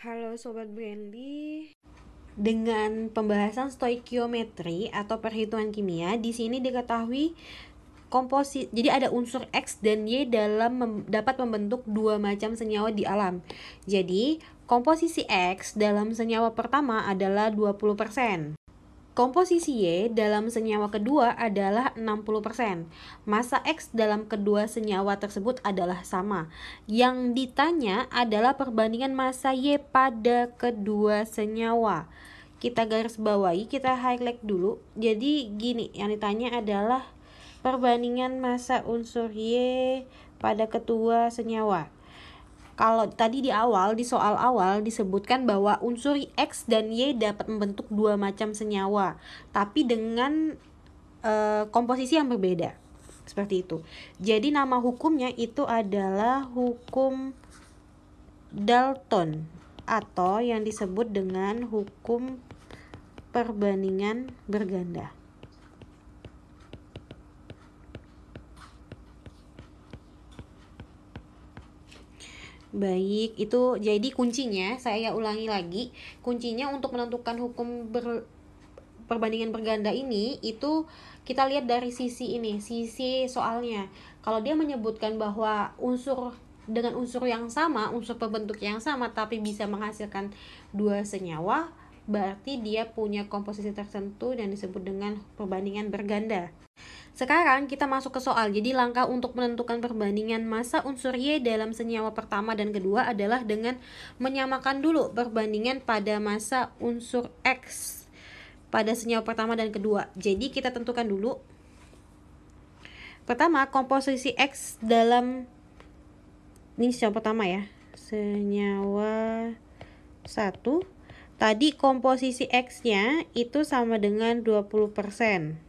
Halo Sobat Brandy. Dengan pembahasan stoikiometri atau perhitungan kimia, di sini diketahui komposit jadi ada unsur X dan Y dalam mem dapat membentuk dua macam senyawa di alam. Jadi, komposisi X dalam senyawa pertama adalah 20%. Komposisi Y dalam senyawa kedua adalah 60%. Masa X dalam kedua senyawa tersebut adalah sama. Yang ditanya adalah perbandingan massa Y pada kedua senyawa. Kita garis bawahi, kita highlight dulu. Jadi gini, yang ditanya adalah perbandingan massa unsur Y pada kedua senyawa. Kalau tadi di awal, di soal awal disebutkan bahwa unsur X dan Y dapat membentuk dua macam senyawa, tapi dengan e, komposisi yang berbeda. Seperti itu. Jadi nama hukumnya itu adalah hukum Dalton atau yang disebut dengan hukum perbandingan berganda. Baik, itu jadi kuncinya saya ulangi lagi. Kuncinya untuk menentukan hukum ber, perbandingan berganda ini itu kita lihat dari sisi ini, sisi soalnya. Kalau dia menyebutkan bahwa unsur dengan unsur yang sama, unsur pembentuk yang sama tapi bisa menghasilkan dua senyawa, berarti dia punya komposisi tertentu dan disebut dengan perbandingan berganda. Sekarang kita masuk ke soal. Jadi langkah untuk menentukan perbandingan massa unsur Y dalam senyawa pertama dan kedua adalah dengan menyamakan dulu perbandingan pada massa unsur X pada senyawa pertama dan kedua. Jadi kita tentukan dulu pertama komposisi X dalam ini senyawa pertama ya. Senyawa 1 tadi komposisi X-nya itu sama dengan 20%.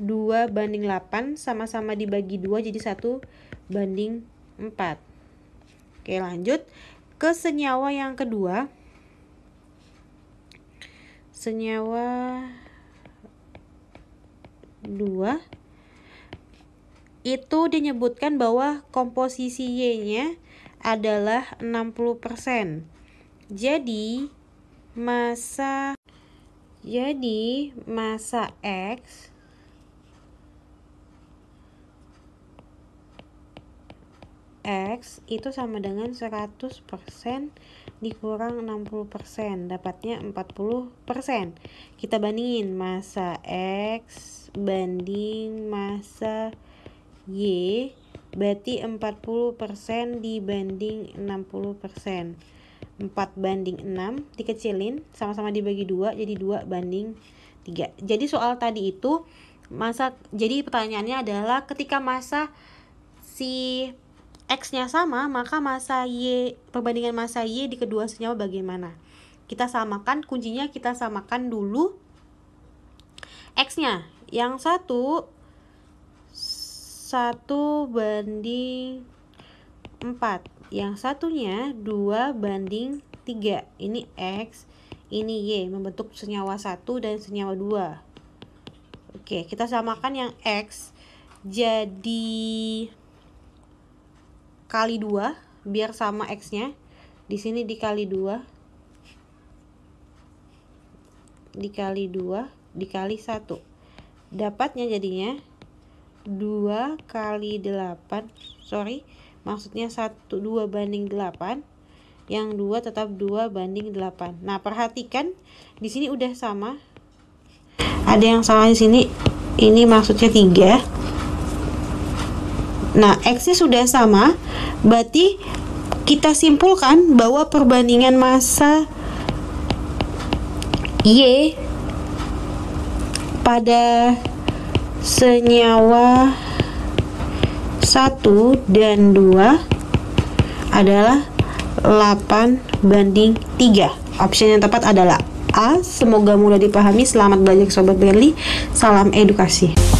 2 banding 8 sama-sama dibagi 2 jadi 1 banding 4 oke lanjut ke senyawa yang kedua senyawa 2 itu dinyebutkan bahwa komposisi Y-nya adalah 60%. Jadi masa jadi masa X X itu sama dengan 100% dikurang 60% dapatnya 40% kita bandingin masa X banding masa Y berarti 40% dibanding 60% 4 banding 6 dikecilin sama-sama dibagi 2 jadi 2 banding 3 jadi soal tadi itu masa jadi pertanyaannya adalah ketika masa si X-nya sama, maka masa Y, perbandingan masa Y di kedua senyawa bagaimana? Kita samakan, kuncinya kita samakan dulu X-nya. Yang satu, satu banding empat, Yang satunya dua banding tiga. Ini X, ini Y, membentuk senyawa satu dan senyawa dua. Oke, kita samakan yang X jadi kali dua biar sama x-nya. Di sini dikali dua, dikali dua, dikali satu. Dapatnya jadinya dua kali delapan. Sorry, maksudnya satu dua banding delapan. Yang dua tetap dua banding delapan. Nah perhatikan, di sini udah sama. Ada yang salah di sini. Ini maksudnya tiga. Nah, X-nya sudah sama, berarti kita simpulkan bahwa perbandingan massa Y pada senyawa 1 dan 2 adalah 8 banding 3 Option yang tepat adalah A Semoga mudah dipahami Selamat belajar Sobat Berli Salam edukasi